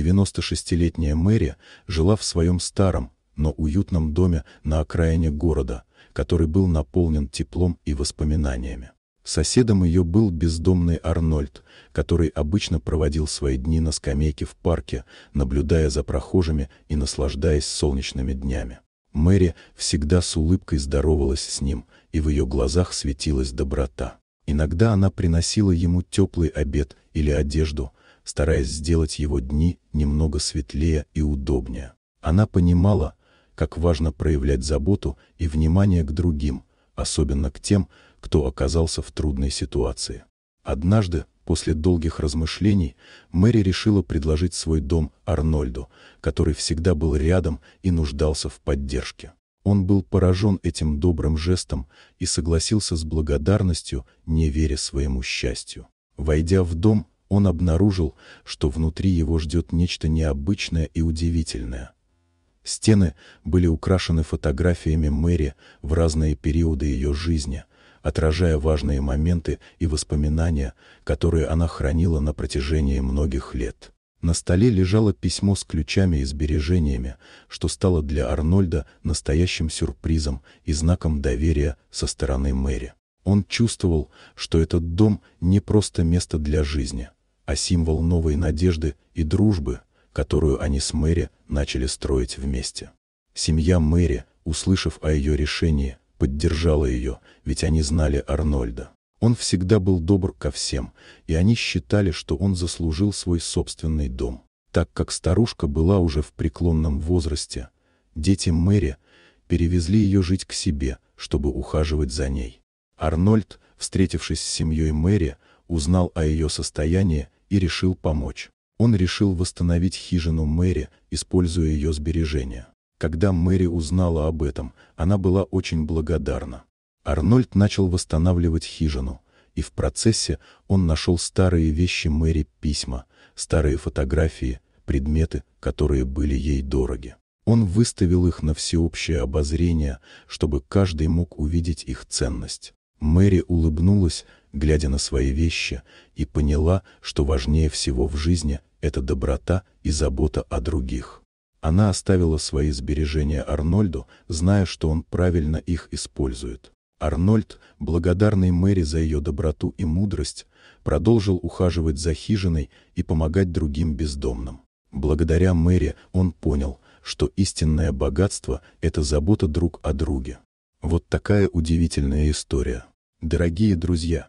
96-летняя Мэри жила в своем старом, но уютном доме на окраине города, который был наполнен теплом и воспоминаниями. Соседом ее был бездомный Арнольд, который обычно проводил свои дни на скамейке в парке, наблюдая за прохожими и наслаждаясь солнечными днями. Мэри всегда с улыбкой здоровалась с ним, и в ее глазах светилась доброта. Иногда она приносила ему теплый обед или одежду, стараясь сделать его дни немного светлее и удобнее. Она понимала, как важно проявлять заботу и внимание к другим, особенно к тем, кто оказался в трудной ситуации. Однажды, после долгих размышлений, Мэри решила предложить свой дом Арнольду, который всегда был рядом и нуждался в поддержке. Он был поражен этим добрым жестом и согласился с благодарностью, не веря своему счастью. Войдя в дом, он обнаружил, что внутри его ждет нечто необычное и удивительное. Стены были украшены фотографиями Мэри в разные периоды ее жизни, отражая важные моменты и воспоминания, которые она хранила на протяжении многих лет. На столе лежало письмо с ключами и сбережениями, что стало для Арнольда настоящим сюрпризом и знаком доверия со стороны Мэри. Он чувствовал, что этот дом не просто место для жизни – а символ новой надежды и дружбы, которую они с Мэри начали строить вместе. Семья Мэри, услышав о ее решении, поддержала ее, ведь они знали Арнольда. Он всегда был добр ко всем, и они считали, что он заслужил свой собственный дом. Так как старушка была уже в преклонном возрасте, дети Мэри перевезли ее жить к себе, чтобы ухаживать за ней. Арнольд, встретившись с семьей Мэри, узнал о ее состоянии и решил помочь. Он решил восстановить хижину Мэри, используя ее сбережения. Когда Мэри узнала об этом, она была очень благодарна. Арнольд начал восстанавливать хижину, и в процессе он нашел старые вещи Мэри письма, старые фотографии, предметы, которые были ей дороги. Он выставил их на всеобщее обозрение, чтобы каждый мог увидеть их ценность. Мэри улыбнулась, глядя на свои вещи, и поняла, что важнее всего в жизни – это доброта и забота о других. Она оставила свои сбережения Арнольду, зная, что он правильно их использует. Арнольд, благодарный Мэри за ее доброту и мудрость, продолжил ухаживать за хижиной и помогать другим бездомным. Благодаря Мэри он понял, что истинное богатство – это забота друг о друге. Вот такая удивительная история. Дорогие друзья!